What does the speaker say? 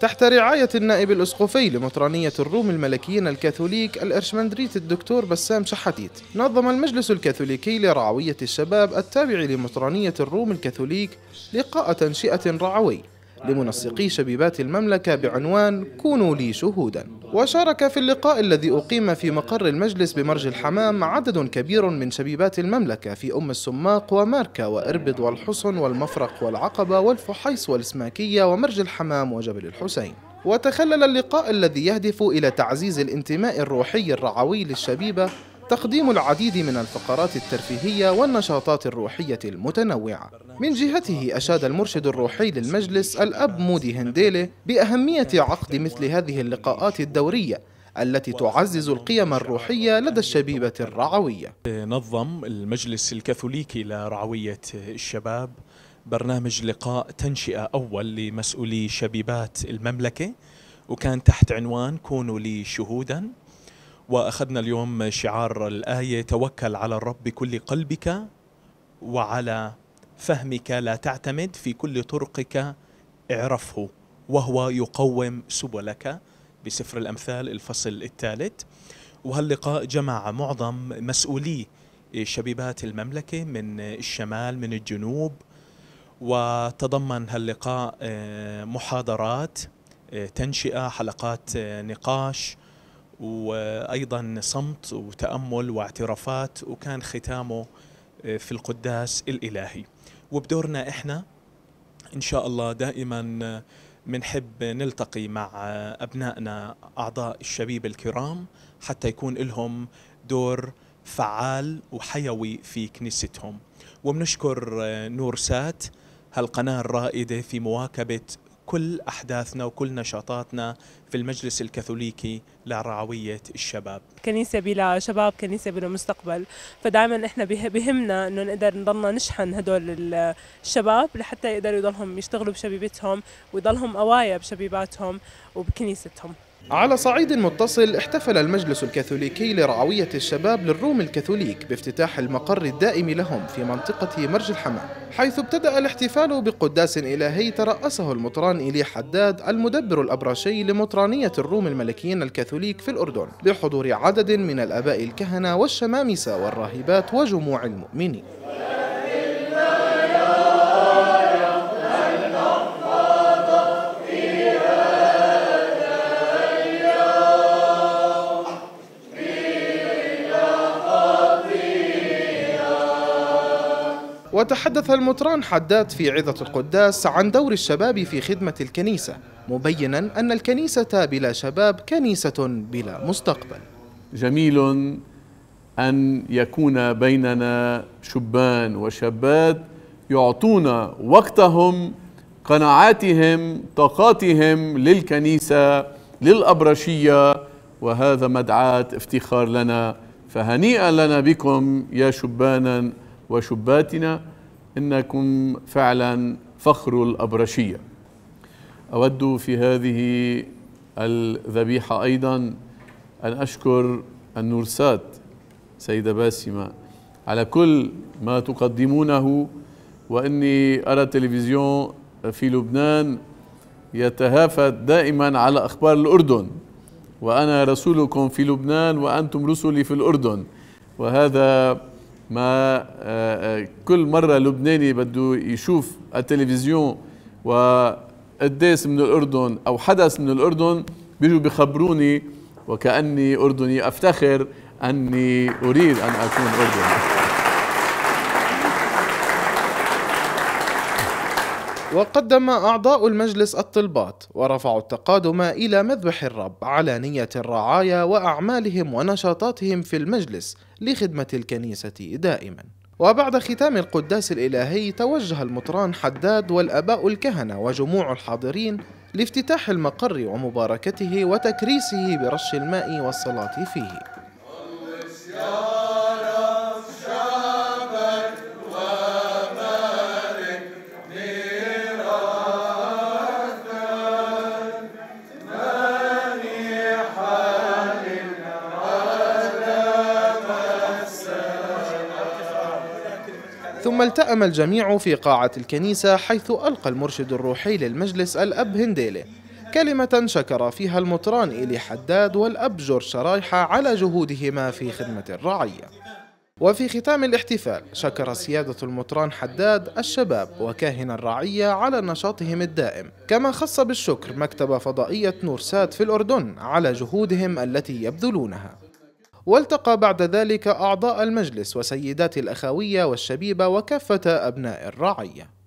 تحت رعاية النائب الأسقفي لمطرانية الروم الملكيين الكاثوليك الإرشمندريت الدكتور بسام شحاتيت نظم المجلس الكاثوليكي لرعوية الشباب التابع لمطرانية الروم الكاثوليك لقاء تنشئة رعوي لمنسقي شبيبات المملكة بعنوان كونوا لي شهودا وشارك في اللقاء الذي أقيم في مقر المجلس بمرج الحمام عدد كبير من شبيبات المملكة في أم السماق وماركا وإربد والحصن والمفرق والعقبة والفحيص والإسماكية ومرج الحمام وجبل الحسين وتخلل اللقاء الذي يهدف إلى تعزيز الانتماء الروحي الرعوي للشبيبة تقديم العديد من الفقرات الترفيهية والنشاطات الروحية المتنوعة من جهته أشاد المرشد الروحي للمجلس الأب مودي هنديلي بأهمية عقد مثل هذه اللقاءات الدورية التي تعزز القيم الروحية لدى الشبيبة الرعوية نظم المجلس الكاثوليكي لرعوية الشباب برنامج لقاء تنشئة أول لمسؤولي شبيبات المملكة وكان تحت عنوان كونوا لي شهوداً واخذنا اليوم شعار الايه توكل على الرب بكل قلبك وعلى فهمك لا تعتمد في كل طرقك اعرفه وهو يقوم سبلك بسفر الامثال الفصل الثالث وهاللقاء جمع معظم مسؤولي شبيبات المملكه من الشمال من الجنوب وتضمن هاللقاء آه، محاضرات آه، تنشئه حلقات آه، نقاش وايضا صمت وتامل واعترافات وكان ختامه آه، في القداس الالهي وبدورنا احنا ان شاء الله دائما بنحب آه، نلتقي مع آه، ابنائنا اعضاء الشبيب الكرام حتى يكون لهم دور فعال وحيوي في كنيستهم وبنشكر نور سات هالقناه الرائده في مواكبه كل أحداثنا وكل نشاطاتنا في المجلس الكاثوليكي لرعوية الشباب كنيسة بلا شباب كنيسة بلا مستقبل فدائما إحنا بهمنا أنه نقدر نضلنا نشحن هدول الشباب لحتى يقدروا يضلهم يشتغلوا بشبيبتهم ويضلهم قوايا بشبيباتهم وبكنيستهم على صعيد متصل احتفل المجلس الكاثوليكي لرعوية الشباب للروم الكاثوليك بافتتاح المقر الدائم لهم في منطقة مرج الحمام حيث ابتدأ الاحتفال بقداس إلهي ترأسه المطران إلي حداد المدبر الأبراشي لمطرانية الروم الملكيين الكاثوليك في الأردن بحضور عدد من الآباء الكهنة والشمامسة والراهبات وجموع المؤمنين وتحدث المطران حداد في عظة القداس عن دور الشباب في خدمة الكنيسة مبينا أن الكنيسة بلا شباب كنيسة بلا مستقبل جميل أن يكون بيننا شبان وشابات يعطون وقتهم قناعاتهم طاقاتهم للكنيسة للأبرشية وهذا مدعاة افتخار لنا فهنيئا لنا بكم يا شبانا وشباتنا إنكم فعلا فخر الأبرشية أود في هذه الذبيحة أيضا أن أشكر النورسات سيدة باسمة على كل ما تقدمونه وإني أرى التلفزيون في لبنان يتهافت دائما على أخبار الأردن وأنا رسولكم في لبنان وأنتم رسلي في الأردن وهذا ما آه، آه، كل مرة لبناني بده يشوف التلفزيون وقداس من الأردن أو حدث من الأردن بيجوا بخبروني وكأني أردني أفتخر أني أريد أن أكون أردني وقدم أعضاء المجلس الطلبات ورفعوا التقادم إلى مذبح الرب على نية الرعايا وأعمالهم ونشاطاتهم في المجلس لخدمة الكنيسة دائما وبعد ختام القداس الإلهي توجه المطران حداد والأباء الكهنة وجموع الحاضرين لافتتاح المقر ومباركته وتكريسه برش الماء والصلاة فيه ثم التأم الجميع في قاعة الكنيسة حيث ألقى المرشد الروحي للمجلس الأب هنديلي كلمة شكر فيها المطران إلي حداد والأب جورج شرايحة على جهودهما في خدمة الرعية وفي ختام الاحتفال شكر سيادة المطران حداد الشباب وكاهن الرعية على نشاطهم الدائم كما خص بالشكر مكتب فضائية نورسات في الأردن على جهودهم التي يبذلونها والتقى بعد ذلك أعضاء المجلس وسيدات الأخوية والشبيبة وكافة أبناء الرعية